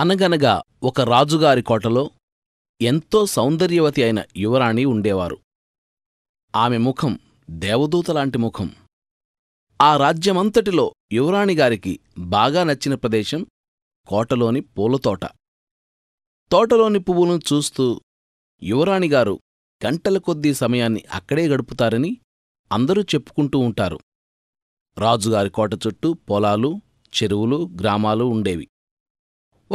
అనగనగా ఒక రాజుగారి కోటలో ఎంతో సౌందర్యవతి అయిన యువరాణి ఉండేవారు ఆమె ముఖం దేవదూతలాంటి ముఖం ఆ రాజ్యమంతటిలో యువరాణిగారికి బాగా నచ్చిన ప్రదేశం కోటలోని పూలతోట తోటలోని పువ్వులను చూస్తూ యువరాణిగారు గంటల కొద్దీ సమయాన్ని అక్కడే గడుపుతారని అందరూ చెప్పుకుంటూ ఉంటారు రాజుగారి కోట చుట్టూ పొలాలు చెరువులు గ్రామాలు ఉండేవి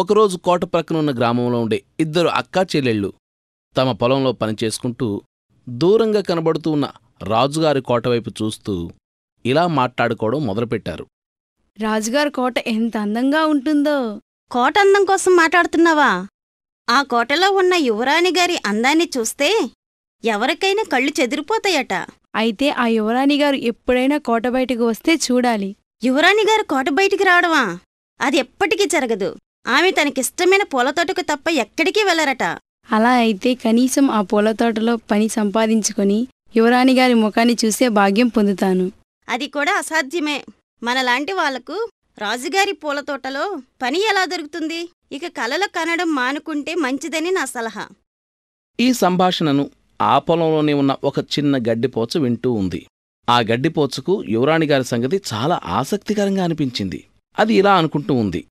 ఒకరోజు కోట ప్రక్కనున్న గ్రామంలో ఉండే ఇద్దరు అక్కా చెల్లెళ్ళు తమ పొలంలో పనిచేసుకుంటూ దూరంగా కనబడుతూ ఉన్న రాజుగారి కోటవైపు చూస్తూ ఇలా మాట్లాడుకోవడం మొదలుపెట్టారు రాజుగారి కోట ఎంత అందంగా ఉంటుందో కోట అందం కోసం మాట్లాడుతున్నావా ఆ కోటలో ఉన్న యువరాణి గారి అందాన్ని చూస్తే ఎవరికైనా కళ్ళు చెదిరిపోతాయట అయితే ఆ యువరాణి గారు ఎప్పుడైనా కోట బయటకు వస్తే చూడాలి యువరాణి గారు కోట బయటికి రావడమా అది ఎప్పటికీ జరగదు ఆమె తనకిష్టమైన పూల తోటకు తప్ప ఎక్కడికి వెళ్ళరట అలా అయితే కనీసం ఆ పూల తోటలో పని సంపాదించుకొని యువరాణి గారి ముఖాన్ని చూసే భాగ్యం పొందుతాను అది కూడా అసాధ్యమే మనలాంటి వాళ్లకు రాజుగారి పూల తోటలో పని ఎలా దొరుకుతుంది ఇక కలలు కనడం మానుకుంటే మంచిదని నా సలహా ఈ సంభాషణను ఆ పొలంలోనే ఉన్న ఒక చిన్న గడ్డిపోచ వింటూ ఉంది ఆ గడ్డిపోచుకు యువరాణి గారి సంగతి చాలా ఆసక్తికరంగా అనిపించింది అది ఇలా అనుకుంటూ ఉంది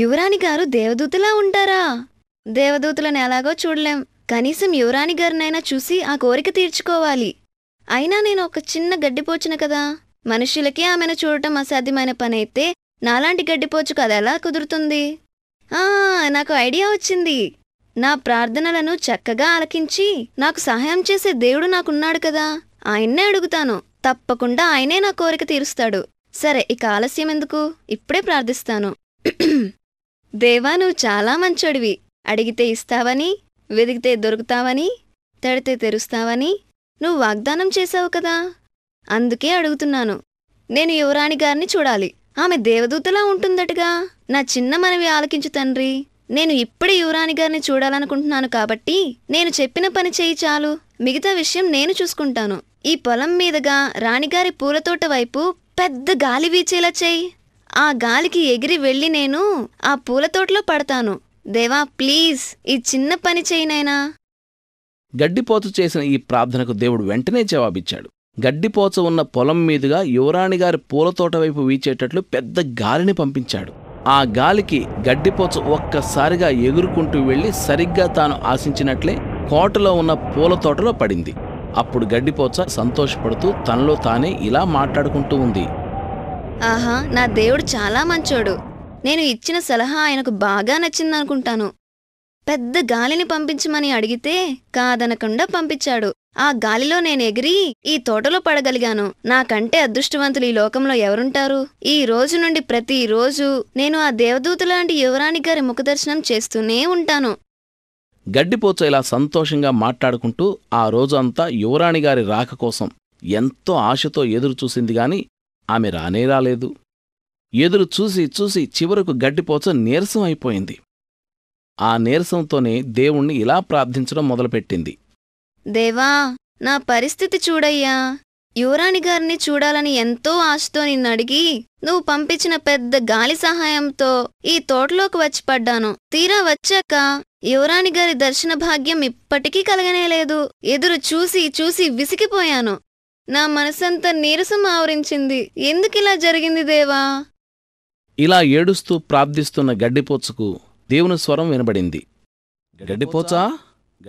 యువరాణి గారు దేవదూతలా ఉంటారా దేవదూతలను ఎలాగో చూడలేం కనీసం యువరాణి గారినైనా చూసి ఆ కోరిక తీర్చుకోవాలి అయినా నేను ఒక చిన్న గడ్డిపోచిన కదా మనుషులకి ఆమెను చూడటం అసాధ్యమైన పనైతే నాలాంటి గడ్డిపోచు ఎలా కుదురుతుంది ఆ నాకు ఐడియా వచ్చింది నా ప్రార్థనలను చక్కగా ఆలకించి నాకు సహాయం చేసే దేవుడు నాకున్నాడు కదా ఆయన్నే అడుగుతాను తప్పకుండా ఆయనే నా కోరిక తీరుస్తాడు సరే ఇక ఆలస్యం ఎందుకు ఇప్పుడే ప్రార్థిస్తాను దేవా నువ్వు చాలా మంచోడివి అడిగితే ఇస్తావని వెదిగితే దొరుకుతావని తడితే తెరుస్తావని నువ్వు వాగ్దానం చేశావు కదా అందుకే అడుగుతున్నాను నేను యువరాణి గారిని చూడాలి ఆమె దేవదూతలా ఉంటుందటగా నా చిన్న మనవి ఆలకించు తండ్రి నేను ఇప్పుడే యువరాణి గారిని చూడాలనుకుంటున్నాను కాబట్టి నేను చెప్పిన పని చేయి చాలు మిగతా విషయం నేను చూసుకుంటాను ఈ పొలం మీదుగా రాణిగారి పూలతోట వైపు పెద్ద గాలి వీచేలా చేయి ఆ గాలికి ఎగిరి వెళ్ళి నేను ఆ పూల తోటలో పడతాను దేవా ప్లీజ్ ఈ చిన్న పని చేయనైనా గడ్డిపోతు చేసిన ఈ ప్రార్థనకు దేవుడు వెంటనే జవాబిచ్చాడు గడ్డిపోచ ఉన్న పొలం మీదుగా యువరాణిగారి పూలతోట వైపు వీచేటట్లు పెద్ద గాలిని పంపించాడు ఆ గాలికి గడ్డిపోచ ఒక్కసారిగా ఎగురుకుంటూ వెళ్ళి సరిగ్గా తాను ఆశించినట్లే కోటలో ఉన్న పూలతోటలో పడింది అప్పుడు గడ్డిపోచ సంతోషపడుతూ తనలో తానే ఇలా మాట్లాడుకుంటూ ఉంది ఆహా నా దేవుడు చాలా మంచోడు నేను ఇచ్చిన సలహా ఆయనకు బాగా నచ్చిందనుకుంటాను పెద్ద గాలిని పంపించమని అడిగితే కాదనకుండా పంపించాడు ఆ గాలిలో నేను ఎగిరి ఈ తోటలో పడగలిగాను నాకంటే అదృష్టవంతులు ఈ లోకంలో ఎవరుంటారు ఈ రోజు నుండి ప్రతిరోజు నేను ఆ దేవదూత లాంటి యువరాణి గారి ముఖదర్శనం చేస్తూనే ఉంటాను గడ్డిపోచ ఇలా సంతోషంగా మాట్లాడుకుంటూ ఆ రోజంతా యువరాణిగారి రాక కోసం ఎంతో ఆశతో ఎదురుచూసింది గాని ఆమె రానే రాలేదు ఎదురు చూసి చూసి చివరకు గడ్డిపోచ నీరసం అయిపోయింది ఆ నీరసంతోనే దేవుణ్ణి ఇలా ప్రార్థించడం మొదలుపెట్టింది దేవా నా పరిస్థితి చూడయ్యా యువరాణి గారిని చూడాలని ఎంతో ఆశతో నిన్నడిగి నువ్వు పంపించిన పెద్ద గాలి సహాయంతో ఈ తోటలోకి వచ్చి పడ్డాను తీరా వచ్చాక యువరాణి గారి దర్శన భాగ్యం ఇప్పటికీ కలగనేలేదు ఎదురు చూసి చూసి విసిగిపోయాను నా మనసంతా నీరసం ఆవరించింది ఎందుకిలా జరిగింది దేవా ఇలా ఏడుస్తూ ప్రార్థిస్తున్న గడ్డిపోచుకు దేవుని స్వరం వినబడింది గడ్డిపోచా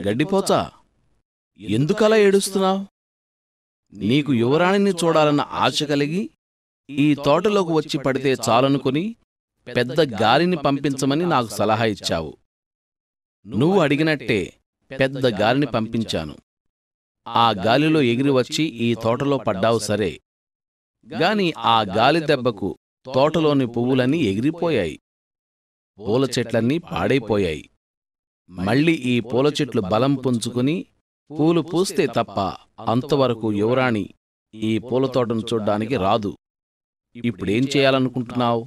గడ్డిపోచా ఎందుకలా ఏడుస్తున్నావు నీకు యువరాణిని చూడాలన్న ఆశ కలిగి ఈ తోటలోకి వచ్చి పడితే చాలనుకుని పెద్ద గాలిని పంపించమని నాకు సలహా ఇచ్చావు నువ్వు అడిగినట్టే పెద్ద గాలిని పంపించాను ఆ గాలిలో ఎగిరి వచ్చి ఈ తోటలో పడ్డావు సరే గాని ఆ గాలి దెబ్బకు తోటలోని పువ్వులన్నీ ఎగిరిపోయాయి పూల చెట్లన్నీ పాడైపోయాయి మళ్ళీ ఈ పూల చెట్లు బలం పుంజుకుని పూలు పూస్తే తప్ప అంతవరకు యువరాణి ఈ పూలతోటను చూడ్డానికి రాదు ఇప్పుడేం చేయాలనుకుంటున్నావు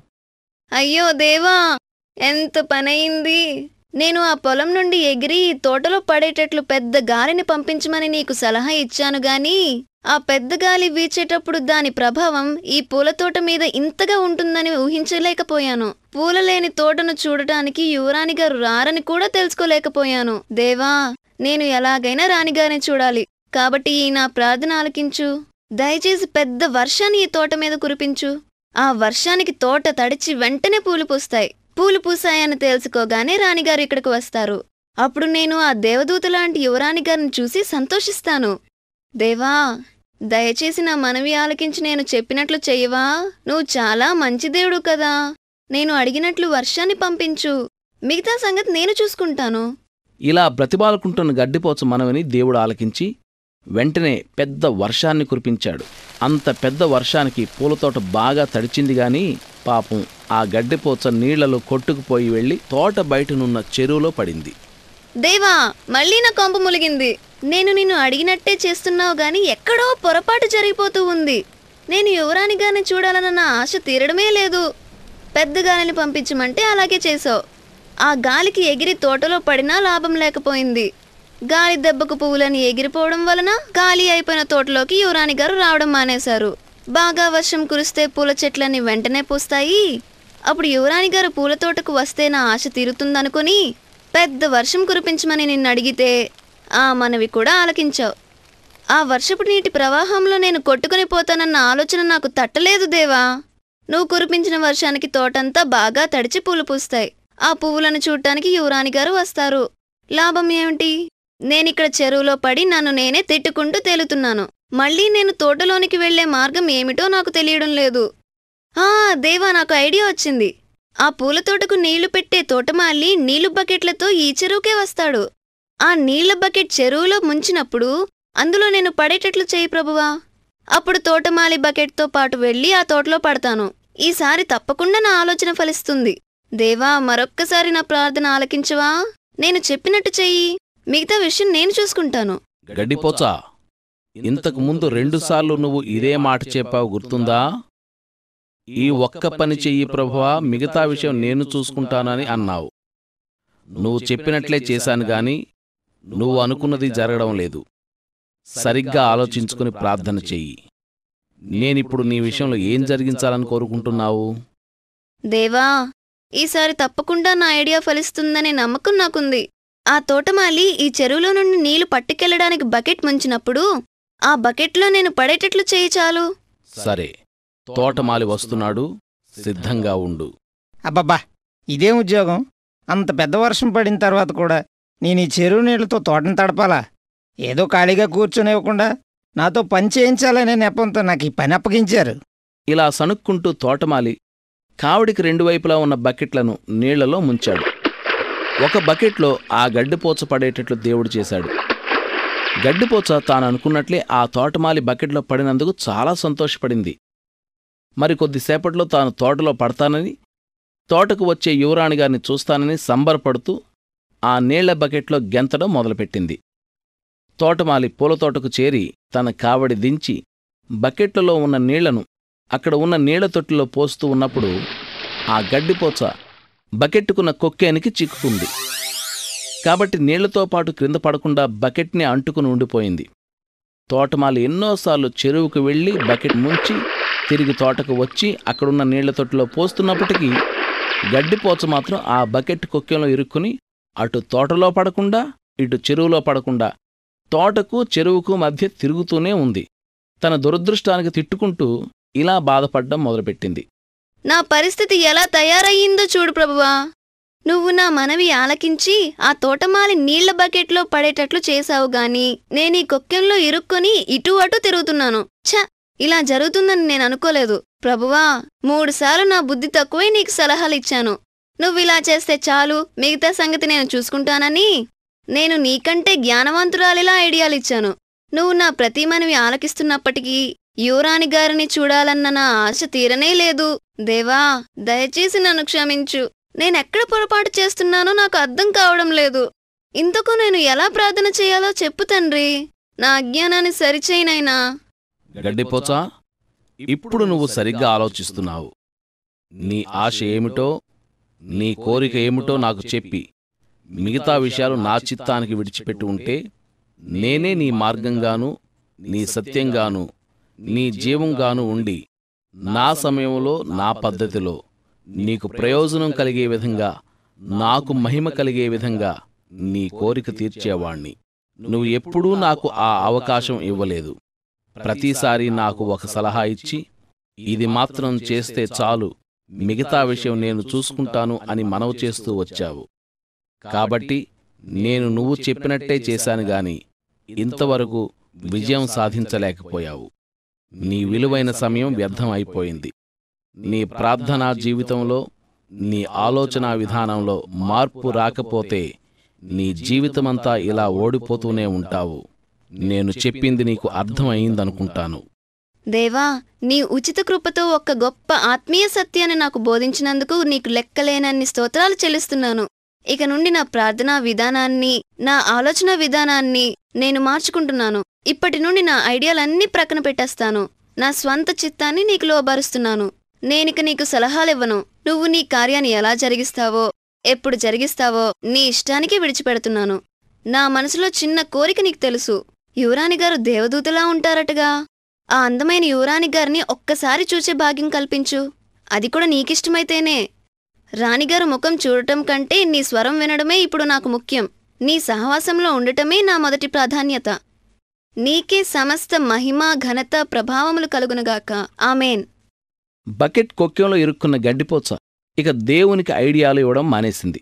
అయ్యో దేవా ఎంత పనయింది నేను ఆ పొలం నుండి ఎగిరి తోటలో పడేటట్లు పెద్ద గాలిని పంపించమని నీకు సలహా ఇచ్చాను గాని ఆ పెద్ద గాలి వీచేటప్పుడు దాని ప్రభావం ఈ పూల తోట మీద ఇంతగా ఉంటుందని ఊహించలేకపోయాను పూల లేని తోటను చూడటానికి యువరాణిగా రారని కూడా తెలుసుకోలేకపోయాను దేవా నేను ఎలాగైనా రాణిగారిని చూడాలి కాబట్టి ఈ నా ప్రార్థన ఆలకించు దయచేసి పెద్ద వర్షాన్ని ఈ తోట మీద కురిపించు ఆ వర్షానికి తోట తడిచి వెంటనే పూలు పూస్తాయి పూలు పూసాయని తేల్చుకోగానే రాణిగారు ఇక్కడికి వస్తారు అప్పుడు నేను ఆ దేవదూత లాంటి యువరాణి గారిని చూసి సంతోషిస్తాను దేవా దయచేసి నా మనవి ఆలకించి నేను చెప్పినట్లు చెయ్యవా నువ్వు చాలా మంచి దేవుడు కదా నేను అడిగినట్లు వర్షాన్ని పంపించు మిగతా సంగతి నేను చూసుకుంటాను ఇలా బ్రతిబాలకుంటున్న గడ్డిపోచ మనవిని దేవుడు ఆలకించి వెంటనే పెద్ద వర్షాన్ని కురిపించాడు అంత పెద్ద వర్షానికి పూలతోట బాగా తడిచింది గాని పాపం ఆ గడ్డిపోచ నీళ్లలో కొట్టుకుపోయి వెళ్ళి తోట బయటనున్న చెరువులో పడింది దేవా మళ్ళీ నా కొంపు ములిగింది నేను నిన్ను అడిగినట్టే చేస్తున్నావు గాని ఎక్కడో పొరపాటు జరిగిపోతూ ఉంది నేను యువరానిగానే చూడాలన్న నా ఆశ తీరడమే లేదు పెద్ద గాలిని పంపించమంటే అలాగే చేసావు ఆ గాలికి ఎగిరి తోటలో పడినా లాభం లేకపోయింది గాలి దెబ్బకు పువ్వులని ఎగిరిపోవడం వలన ఖాళీ అయిపోయిన తోటలోకి యువరాణి గారు రావడం మానేశారు బాగా వర్షం కురిస్తే పూల చెట్లన్నీ వెంటనే పూస్తాయి అప్పుడు యువరాణి గారు పూల తోటకు వస్తే నా ఆశ తీరుతుందనుకుని పెద్ద వర్షం కురిపించమని నిన్ను అడిగితే ఆ మనవి కూడా ఆలకించావు ఆ వర్షపు నీటి ప్రవాహంలో నేను కొట్టుకుని పోతానన్న ఆలోచన నాకు తట్టలేదు దేవా నువ్వు కురిపించిన వర్షానికి తోటంతా బాగా తడిచి పూలు పూస్తాయి ఆ పువ్వులను చూడటానికి యువరాణి గారు వస్తారు లాభం ఏమిటి నేనిక్కడ చెరువులో పడి నన్ను నేనే తిట్టుకుంటూ తేలుతున్నాను మళ్ళీ నేను తోటలోనికి వెళ్లే మార్గం ఏమిటో నాకు తెలియడం లేదు ఆ దేవా నాకు ఐడియా వచ్చింది ఆ పూల తోటకు నీళ్లు పెట్టే తోటమాలి నీళ్లు బకెట్లతో ఈ చెరువుకే వస్తాడు ఆ నీళ్ల బకెట్ చెరువులో ముంచినప్పుడు అందులో నేను పడేటట్లు చేయి ప్రభువా అప్పుడు తోటమాలి బకెట్తో పాటు వెళ్ళి ఆ తోటలో పడతాను ఈసారి తప్పకుండా నా ఆలోచన ఫలిస్తుంది దేవా మరొక్కసారి నా ప్రార్థన ఆలకించవా నేను చెప్పినట్టు చెయ్యి మిగతా విషయం నేను చూసుకుంటాను గడ్డిపోచా ఇంతకు ముందు రెండుసార్లు నువ్వు ఇదే మాట చెప్పావు గుర్తుందా ఈ ఒక్క పని చెయ్యి ప్రభువా మిగతా విషయం నేను చూసుకుంటానని అన్నావు నువ్వు చెప్పినట్లే చేశాను గాని నువ్వు అనుకున్నది జరగడం లేదు సరిగ్గా ఆలోచించుకుని ప్రార్థన చెయ్యి నేనిప్పుడు నీ విషయంలో ఏం జరిగించాలని కోరుకుంటున్నావు దేవా ఈసారి తప్పకుండా నా ఐడియా ఫలిస్తుందనే నమ్మకం నాకుంది ఆ తోటమాలి ఈ చెరువులో నుండి నీళ్లు పట్టుకెళ్లడానికి బకెట్ ముంచినప్పుడు ఆ బకెట్లో నేను పడేటట్లు చేయి చాలు సరే తోటమాలి వస్తున్నాడు సిద్ధంగా ఉండు అబ్బబ్బా ఇదేం ఉద్యోగం అంత పెద్ద వర్షం పడిన తర్వాత కూడా నేను ఈ చెరువు నీళ్లతో తోటను తడపాలా ఏదో ఖాళీగా కూర్చునివ్వకుండా నాతో పని చేయించాలనే నెపంతో నాకు ఈ పని అప్పగించారు ఇలా సనుక్కుంటూ తోటమాలి కావిడికి రెండు వైపులా ఉన్న బకెట్లను నీళ్లలో ముంచాడు ఒక బకెట్లో ఆ గడ్డిపోచ పడేటట్లు దేవుడు చేశాడు గడ్డిపోచ తాను అనుకున్నట్లే ఆ తోటమాలి బకెట్లో పడినందుకు చాలా సంతోషపడింది మరి కొద్దిసేపట్లో తాను తోటలో పడతానని తోటకు వచ్చే యువరాణిగారిని చూస్తానని సంబరపడుతూ ఆ నీళ్ల బకెట్లో గెంతడం మొదలుపెట్టింది తోటమాలి పూలతోటకు చేరి తన కావడి దించి బకెట్లలో ఉన్న నీళ్లను అక్కడ ఉన్న నీళ్ల తొట్టిలో పోస్తూ ఉన్నప్పుడు ఆ గడ్డిపోచ బకెట్టుకున్న కొక్కేనికి చిక్కుకుంది కాబట్టి నీళ్లతో పాటు క్రింద పడకుండా బకెట్ని అంటుకుని ఉండిపోయింది తోటమాలి ఎన్నోసార్లు చెరువుకు వెళ్ళి బకెట్ ముంచి తిరిగి తోటకు వచ్చి అక్కడున్న నీళ్ల తొట్టులో పోస్తున్నప్పటికీ గడ్డిపోచ మాత్రం ఆ బకెట్ కొక్కెలో ఇరుక్కుని అటు తోటలో పడకుండా ఇటు చెరువులో పడకుండా తోటకు చెరువుకు మధ్య తిరుగుతూనే ఉంది తన దురదృష్టానికి తిట్టుకుంటూ ఇలా బాధపడ్డం మొదలుపెట్టింది నా పరిస్థితి ఎలా తయారయ్యిందో చూడు ప్రభువా నువ్వు నా మనవి ఆలకించి ఆ తోటమాలి నీళ్ల బకెట్లో పడేటట్లు చేశావు గాని నేనీ కొక్కెంలో ఇరుక్కొని ఇటు అటు తిరుగుతున్నాను ఛ ఇలా జరుగుతుందని నేను అనుకోలేదు ప్రభువా మూడుసార్లు నా బుద్ధి తక్కువై నీకు సలహాలు ఇచ్చాను నువ్విలా చేస్తే చాలు మిగతా సంగతి నేను చూసుకుంటానని నేను నీకంటే జ్ఞానవంతురాలిలా ఐడియాలిచ్చాను నువ్వు నా ప్రతి మనవి ఆలకిస్తున్నప్పటికీ యువరాణి గారిని చూడాలన్న నా ఆశ తీరనే లేదు దేవా దయచేసి నన్ను క్షమించు నేనెక్కడ పొరపాటు చేస్తున్నానో నాకు అర్థం కావడం లేదు ఇంతకు నేను ఎలా ప్రార్థన చేయాలో చెప్పు తండ్రి నా అజ్ఞానాన్ని సరిచేయనైనా గడ్డిపోచా ఇప్పుడు నువ్వు సరిగ్గా ఆలోచిస్తున్నావు నీ ఆశ ఏమిటో నీ కోరిక ఏమిటో నాకు చెప్పి మిగతా విషయాలు నా చిత్తానికి విడిచిపెట్టి ఉంటే నేనే నీ మార్గంగాను నీ సత్యంగాను నీ జీవంగాను ఉండి నా సమయంలో నా పద్ధతిలో నీకు ప్రయోజనం కలిగే విధంగా నాకు మహిమ కలిగే విధంగా నీ కోరిక తీర్చేవాణ్ణి నువ్వు ఎప్పుడూ నాకు ఆ అవకాశం ఇవ్వలేదు ప్రతిసారి నాకు ఒక సలహా ఇచ్చి ఇది మాత్రం చేస్తే చాలు మిగతా విషయం నేను చూసుకుంటాను అని మనవు చేస్తూ వచ్చావు కాబట్టి నేను నువ్వు చెప్పినట్టే చేశాను గాని ఇంతవరకు విజయం సాధించలేకపోయావు నీ విలువైన సమయం వ్యర్థం అయిపోయింది నీ ప్రార్థనా జీవితంలో నీ ఆలోచనా విధానంలో మార్పు రాకపోతే నీ జీవితమంతా ఇలా ఓడిపోతూనే ఉంటావు నేను చెప్పింది నీకు అర్థమయ్యిందనుకుంటాను దేవా నీ ఉచిత కృపతో ఒక గొప్ప ఆత్మీయ సత్యాన్ని నాకు బోధించినందుకు నీకు లెక్కలేనన్ని స్తోత్రాలు చెల్లిస్తున్నాను ఇక నుండి నా ప్రార్థనా విధానాన్ని నా ఆలోచన విధానాన్ని నేను మార్చుకుంటున్నాను ఇప్పటి నుండి నా ఐడియాలన్నీ ప్రక్కన పెట్టేస్తాను నా స్వంత చిత్తాన్ని నీకు లోబరుస్తున్నాను నేనిక నీకు సలహాలివ్వను నువ్వు నీ కార్యాన్ని ఎలా జరిగిస్తావో ఎప్పుడు జరిగిస్తావో నీ ఇష్టానికి విడిచిపెడుతున్నాను నా మనసులో చిన్న కోరిక నీకు తెలుసు యువరాణి గారు దేవదూతలా ఉంటారటగా ఆ అందమైన యువరాణి గారిని ఒక్కసారి చూసే భాగ్యం కల్పించు అది కూడా నీకిష్టమైతేనే రాణిగారు ముఖం చూడటం కంటే నీ స్వరం వినడమే ఇప్పుడు నాకు ముఖ్యం నీ సహవాసంలో ఉండటమే నా మొదటి ప్రాధాన్యత నీకే సమస్త మహిమ ఘనత ప్రభావములు కలుగునుగాక ఆమెన్ బకెట్ కొక్కంలో ఇరుక్కున్న గడ్డిపోచ ఇక దేవునికి ఐడియాలు ఇవ్వడం మానేసింది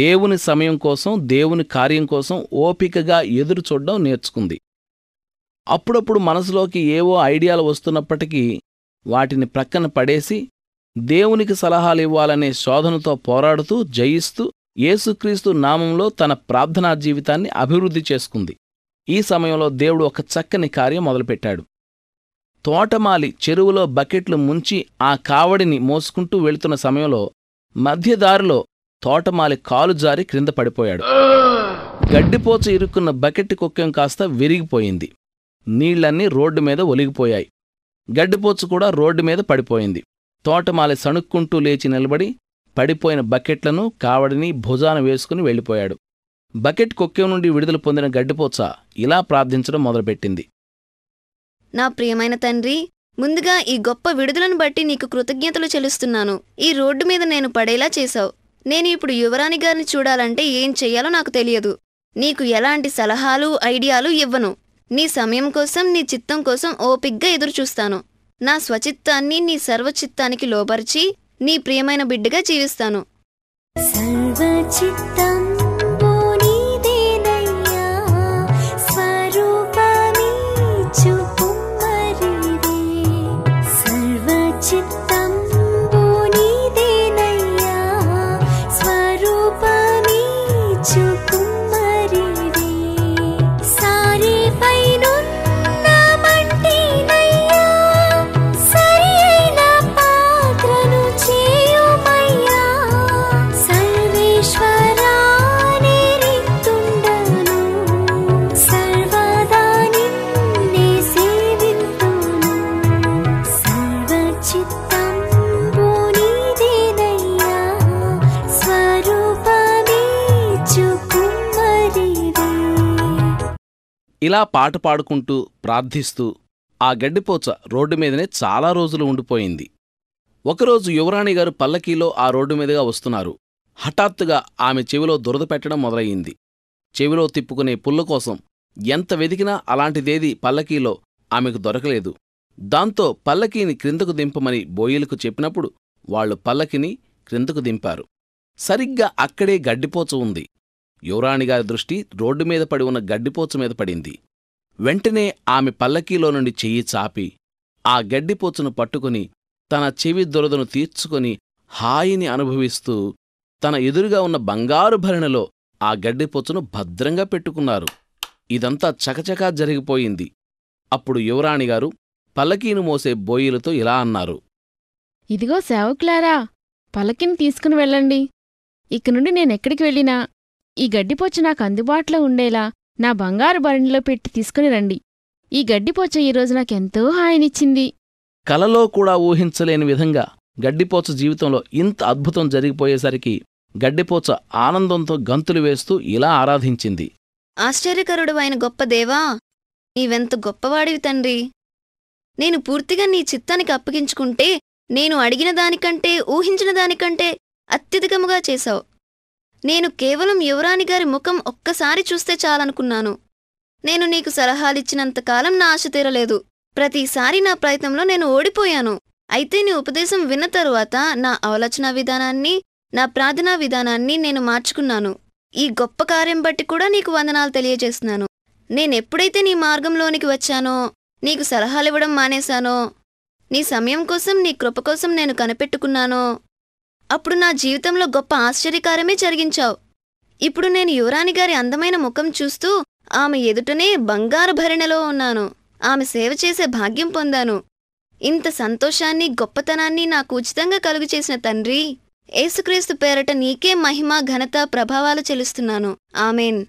దేవుని సమయం కోసం దేవుని కార్యం కోసం ఓపికగా ఎదురు చూడడం నేర్చుకుంది అప్పుడప్పుడు మనసులోకి ఏవో ఐడియాలు వస్తున్నప్పటికీ వాటిని ప్రక్కన పడేసి దేవునికి సలహాలు ఇవ్వాలనే శోధనతో పోరాడుతూ జయిస్తూ యేసుక్రీస్తు నామంలో తన ప్రార్థనా జీవితాన్ని అభివృద్ధి చేసుకుంది ఈ సమయంలో దేవుడు ఒక చక్కని కార్యం మొదలుపెట్టాడు తోటమాలి చెరువులో బకెట్లు ముంచి ఆ కావడిని మోసుకుంటూ వెళుతున్న సమయంలో మధ్యదారిలో తోటమాలి కాలు జారి క్రింద పడిపోయాడు గడ్డిపోచ ఇరుక్కున్న బకెట్ కుక్కెం కాస్త విరిగిపోయింది నీళ్లన్నీ రోడ్డు మీద ఒలిగిపోయాయి గడ్డిపోచ కూడా రోడ్డు మీద పడిపోయింది తోటమాలి సణుక్కుంటూ లేచి నిలబడి పడిపోయిన బకెట్లను కావడిని భుజాన వేసుకుని వెళ్ళిపోయాడు బకెట్ కొక్కెం నుండి విడుదల పొందిన గడ్డిపోచ ఇలా ప్రార్థించడం మొదలుపెట్టింది నా ప్రియమైన తండ్రి ముందుగా ఈ గొప్ప విడుదలను బట్టి నీకు కృతజ్ఞతలు చెలుస్తున్నాను ఈ రోడ్డు మీద నేను పడేలా చేశావు నేను ఇప్పుడు యువరాణి గారిని చూడాలంటే ఏం చెయ్యాలో నాకు తెలియదు నీకు ఎలాంటి సలహాలు ఐడియాలు ఇవ్వను నీ సమయం కోసం నీ చిత్తం కోసం ఓపిగ్గా ఎదురుచూస్తాను నా స్వచిత్తాన్ని నీ సర్వచిత్తానికి లోపరిచి నీ ప్రియమైన బిడ్డగా జీవిస్తాను సర్వచిత్తం ఇలా పాట పాడుకుంటూ ప్రార్థిస్తూ ఆ గడ్డిపోచ రోడ్డు మీదనే చాలా రోజులు ఉండిపోయింది ఒకరోజు యువరాణిగారు పల్లకీలో ఆ రోడ్డు మీదుగా వస్తున్నారు హఠాత్తుగా ఆమె చెవిలో దురద పెట్టడం మొదలయ్యింది చెవిలో తిప్పుకునే పుల్ల కోసం ఎంత వెదికినా అలాంటిదేది పల్లకీలో ఆమెకు దొరకలేదు దాంతో పల్లకీని క్రిందకు దింపమని బోయిలకు చెప్పినప్పుడు వాళ్లు పల్లకిని క్రిందకు దింపారు సరిగ్గా అక్కడే గడ్డిపోచ ఉంది యువరాణిగారి దృష్టి రోడ్డు మీద పడి ఉన్న గడ్డిపోచ మీద పడింది వెంటనే ఆమె పల్లకీలో నుండి చెయ్యి చాపి ఆ గడ్డిపోచును పట్టుకుని తన చెవి దురదను తీర్చుకుని హాయిని అనుభవిస్తూ తన ఎదురుగా ఉన్న బంగారు భరణలో ఆ గడ్డిపోచును భద్రంగా పెట్టుకున్నారు ఇదంతా చకచకా జరిగిపోయింది అప్పుడు యువరాణిగారు పల్లకీను మోసే బోయిలతో ఇలా అన్నారు ఇదిగో సేవకులారా పల్లకిని తీసుకుని వెళ్ళండి ఇక నుండి నేనెక్కడికి వెళ్ళినా ఈ గడ్డిపోచ నాకు అందుబాటులో ఉండేలా నా బంగారు బరిణిలో పెట్టి తీసుకుని రండి ఈ గడ్డిపోచ ఈరోజు నాకెంతో హాయినిచ్చింది కలలో కూడా ఊహించలేని విధంగా గడ్డిపోచ జీవితంలో ఇంత అద్భుతం జరిగిపోయేసరికి గడ్డిపోచ ఆనందంతో గంతులు వేస్తూ ఇలా ఆరాధించింది ఆశ్చర్యకరుడు ఆయన గొప్ప దేవా నీవెంత గొప్పవాడివి తండ్రి నేను పూర్తిగా నీ చిత్తానికి అప్పగించుకుంటే నేను అడిగిన దానికంటే ఊహించిన దానికంటే అత్యధికముగా చేశావు నేను కేవలం యువరాణి గారి ముఖం ఒక్కసారి చూస్తే చాలనుకున్నాను నేను నీకు సలహాలిచ్చినంతకాలం నా ఆశ తీరలేదు ప్రతిసారి నా ప్రయత్నంలో నేను ఓడిపోయాను అయితే నీ ఉపదేశం విన్న తరువాత నా ఆలోచనా విధానాన్ని నా ప్రార్థనా విధానాన్ని నేను మార్చుకున్నాను ఈ గొప్ప కార్యం బట్టి కూడా నీకు వందనాలు తెలియజేస్తున్నాను నేనెప్పుడైతే నీ మార్గంలోనికి వచ్చానో నీకు సలహాలివ్వడం మానేశానో నీ సమయం కోసం నీ కృప కోసం నేను కనిపెట్టుకున్నానో అప్పుడు నా జీవితంలో గొప్ప ఆశ్చర్యకారమే జరిగించావు ఇప్పుడు నేను యువరాణి గారి అందమైన ముఖం చూస్తూ ఆమె ఎదుటనే బంగారు భరిణలో ఉన్నాను ఆమె సేవ చేసే భాగ్యం పొందాను ఇంత సంతోషాన్ని గొప్పతనాన్ని నాకు ఉచితంగా కలుగు చేసిన తండ్రి ఏసుక్రీస్తు పేరట నీకే మహిమ ఘనత ప్రభావాలు చెలుస్తున్నాను ఆమెన్